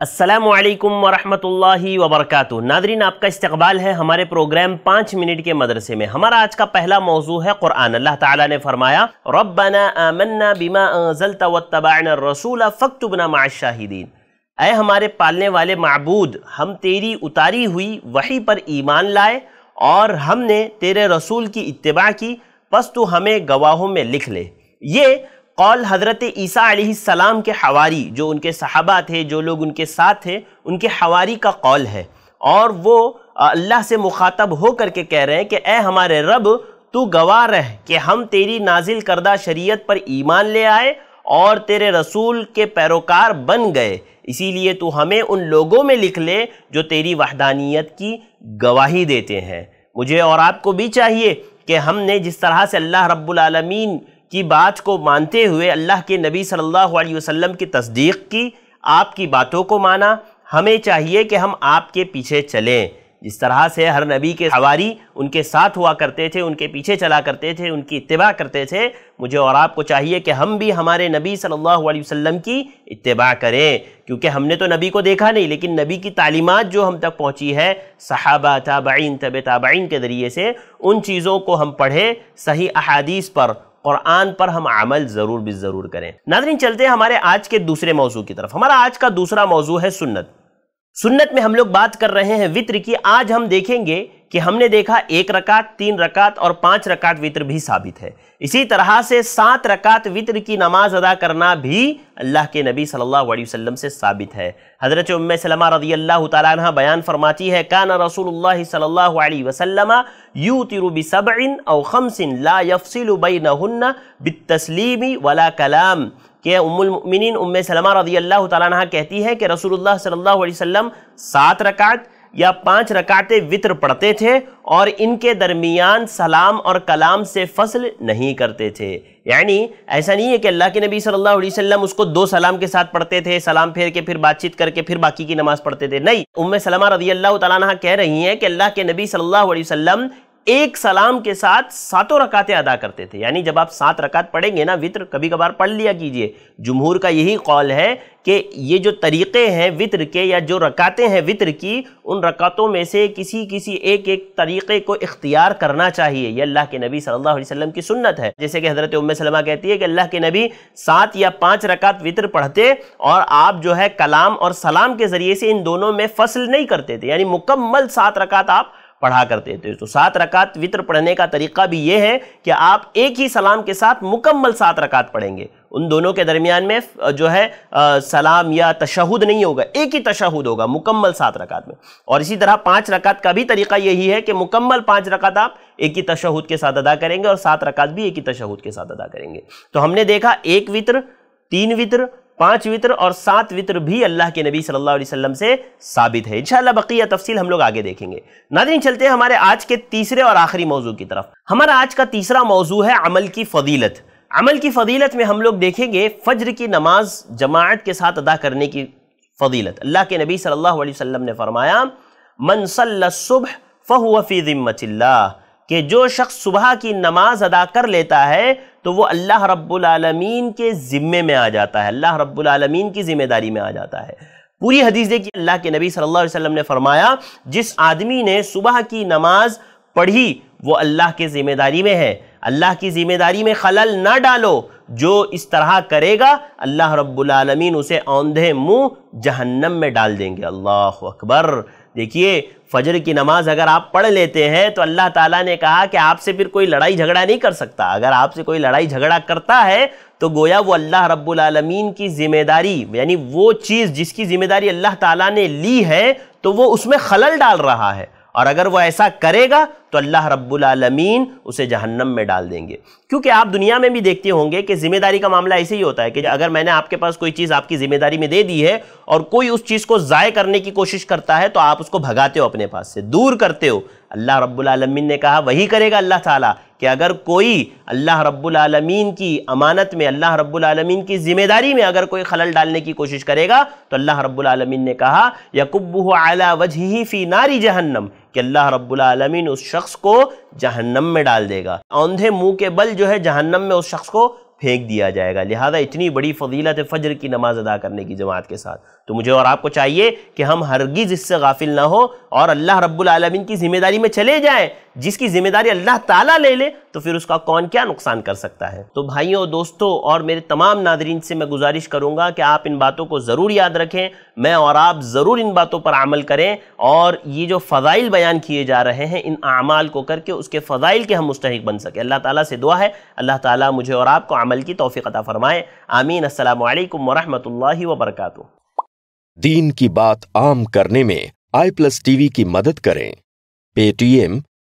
असलकम वरहमतुल्लि वबरकत नादरीन आपका इस्तबाल है हमारे प्रोग्राम पाँच मिनट के मदरसे में हमारा आज का पहला मौजू है क़ुरान अल्लाह ताला ने फरमाया रब्बना आमन्ना बिमा रसूल फ़क्तुबना माशाहिदीन अय हमारे पालने वाले मबूद हम तेरी उतारी हुई वही पर ईमान लाए और हमने तेरे रसूल की इतबा की बस तो हमें गवाहों में लिख ले ये कौल हज़रत ईसा सलाम के हवारी जो उनके सहाबा थे जो लोग उनके साथ थे उनके हवारी का कौल है और वो अल्लाह से मुखातब हो करके कह रहे हैं कि ए हमारे रब तू गवा रह कि हम तेरी नाजिल करदा शरीयत पर ईमान ले आए और तेरे रसूल के पैरोकार बन गए इसीलिए तू हमें उन लोगों में लिख ले जो तेरी वहदानियत की गवाही देते हैं मुझे और आपको भी चाहिए कि हमने जिस तरह से अल्लाह रब्बुल रब्लमीन की बात को मानते हुए अल्लाह के नबी सल्लल्लाहु अलैहि वसल्लम की तस्दीक की आपकी बातों को माना हमें चाहिए कि हम आपके पीछे चलें जिस तरह से हर नबी के सवारी उनके साथ हुआ करते थे उनके पीछे चला करते थे उनकी इतबा करते थे मुझे और आपको चाहिए कि हम भी हमारे नबी सल्लल्लाहु अलैहि वसल्लम की इतबा करें क्योंकि हमने तो नबी को देखा नहीं लेकिन नबी की तालीमत जो हम तक पहुंची है सहाबा ताबाइन तब ताबाइन के ज़रिए से उन चीज़ों को हम पढ़ें सही अहादीस पर क़ुरान पर हम अमल ज़रूर भी ज़रूर करें नाजरीन चलते हैं हमारे आज के दूसरे मौजू की तरफ हमारा आज का दूसरा मौजू है सुन्नत सुन्नत में हम लोग बात कर रहे हैं वित्र की आज हम देखेंगे कि हमने देखा एक रकात तीन रकात और पांच रकात वितर भी साबित है इसी तरह से सात रकात वितर की नमाज अदा करना भी अल्लाह के नबी सल्लल्लाहु अलैहि वसल्लम से साबित है हज़रत उम सलमा रदी अल्लाह तह बयान फरमाती है कान रसूल सल्ला वसलम यू तिरुबी सबन और खमसिन ला यफसिल बन बितसलीमी वला कलाम कि उम्मिन उम सलमा रजी अल्लाह तह कहती है कि रसूलुल्लाह सल्लल्लाहु अलैहि वसल्लम सात रकात या पांच रकाते वितर पढ़ते थे और इनके दरमियान सलाम और कलाम से फसल नहीं करते थे यानी ऐसा नहीं है कि अल्लाह के नबी सल्लल्लाहु अलैहि वसल्लम उसको दो सलाम के साथ पढ़ते थे सलाम फेर के फिर बातचीत करके फिर बाकी की नमाज़ पढ़ते थे नहीं उम्म सलमा रजी अल्लाह तह कह रही हैं कि अल्लाह के नबी सल्लल्लाहु अलैहि वसल्लम एक सलाम के साथ सातों रकातें अदा करते थे यानी जब आप सात रकात पढ़ेंगे ना वित्र कभी कभार पढ़ लिया कीजिए जमहूर का यही कौल है कि ये जो तरीक़े हैं वित्र के या जो रकातें हैं वित्र की उन रकातों में से किसी किसी एक एक तरीक़े को इख्तियार करना चाहिए यह अल्लाह के नबी सल्लल्लाहु अलैहि वसल्लम की सुन्नत है जैसे कि हज़रत उम सलमा कहती है कि अल्लाह के नबी सात या पाँच रकात वित्र पढ़ते और आप जो है कलाम और सलाम के ज़रिए से इन दोनों में फसल नहीं करते थे यानी मुकम्मल सात रकात आप पढ़ा करते थे तो सात रकात वित्र पढ़ने का तरीका भी ये है कि आप एक ही सलाम के साथ मुकम्मल सात रकात पढ़ेंगे उन दोनों के दरमियान में जो है आ, सलाम या तशहद नहीं होगा एक ही तशहद होगा मुकम्मल सात रकात में और इसी तरह पाँच रकात का भी तरीका यही है कि मुकम्मल पाँच रकात आप एक ही तशहद के साथ अदा करेंगे और सात रकात भी एक ही तशहद के साथ अदा करेंगे तो हमने देखा एक वित्र तीन वित्र पांच वितर और सात वितर भी अल्लाह के नबी सल्लल्लाहु अलैहि वसल्लम से साबित है इंशाल्लाह बकिया तफसील हम लोग आगे देखेंगे नादरीन चलते हैं हमारे आज के तीसरे और आखिरी मौजू की तरफ हमारा आज का तीसरा मौजू है अमल की फजीलत अमल की फजीलत में हम लोग देखेंगे फज्र की नमाज जमात के साथ अदा करने की फजीलत अल्लाह के नबी सल्लल्लाहु अलैहि वसल्लम ने फरमाया मन सुबह फ़हुआ फ़ी ज़िम्मतिल्लाह के जो शख्स सुबह की नमाज अदा कर लेता है तो वो अल्लाह रब्बुल आलमीन के ज़िम्मे में आ जाता है अल्लाह रब्बुल आलमीन की ज़िम्मेदारी में आ जाता है पूरी हदीस देखिए अल्लाह के नबी सल्लल्लाहु अलैहि वसल्लम ने फरमाया जिस आदमी ने सुबह की नमाज पढ़ी वो अल्लाह के ज़िम्मेदारी में है अल्लाह की ज़िम्मेदारी में खलल ना डालो जो इस तरह करेगा अल्लाह रब्बुल आलमीन उसे औंधे मुँह जहन्नम में डाल देंगे अल्लाह अकबर देखिए फजर की नमाज अगर आप पढ़ लेते हैं तो अल्लाह ताला ने कहा कि आपसे फिर कोई लड़ाई झगड़ा नहीं कर सकता अगर आपसे कोई लड़ाई झगड़ा करता है तो गोया वो अल्लाह रब्बुल की जिम्मेदारी यानी वो चीज़ जिसकी जिम्मेदारी अल्लाह ताला ने ली है तो वो उसमें खलल डाल रहा है और अगर वो ऐसा करेगा तो अल्लाह रब्बुल उसे जहन्नम में डाल देंगे क्योंकि आप दुनिया में भी देखते होंगे कि जिम्मेदारी का मामला ऐसे ही होता है कि अगर मैंने आपके पास कोई चीज़ आपकी जिम्मेदारी में दे दी है और कोई उस चीज़ को ज़ाय करने की कोशिश करता है तो आप उसको भगाते हो अपने पास से दूर करते हो अल्लाह रब्बुल आलमीन ने कहा वही करेगा अल्लाह ताला कि अगर कोई अल्लाह रब्बुल आलमीन की अमानत में अल्लाह रब्बुल आलमीन की जिम्मेदारी में अगर कोई खलल डालने की कोशिश करेगा तो अल्लाह रब्बुल आलमीन ने कहा यकुब्बू आला वजही फ़ी नारी जहन्नम कि अल्लाह रब्बुल आलमीन उस शख्स को जहन्नम में डाल देगा औंधे मुंह के बल जो है जहन्नम में उस शख्स को फेंक दिया जाएगा लिहाजा इतनी बड़ी फजीलत है फजर की नमाज़ अदा करने की जमात के साथ तो मुझे और आपको चाहिए कि हम हरगिज़ इससे गाफिल ना हो और अल्लाह रब्बुल रबालमीन की ज़िम्मेदारी में चले जाएं जिसकी जिम्मेदारी अल्लाह ताला ले ले तो फिर उसका कौन क्या नुकसान कर सकता है तो भाइयों दोस्तों और मेरे तमाम नादरीन से मैं गुजारिश करूंगा कि आप इन बातों को ज़रूर याद रखें मैं और आप ज़रूर इन बातों पर अमल करें और ये जो फ़ज़ाइल बयान किए जा रहे हैं इन अमाल को करके उसके फ़ज़ाइल के हम मुस्तक बन सकें अल्लाह ताला से दुआ है अल्लाह ताला मुझे और आपको अमल की तोफ़ी अता फ़रमाएँ आमीन असलकम वरहमल वबरक दीन की बात आम करने में आई प्लस टीवी की मदद करें पेटीएम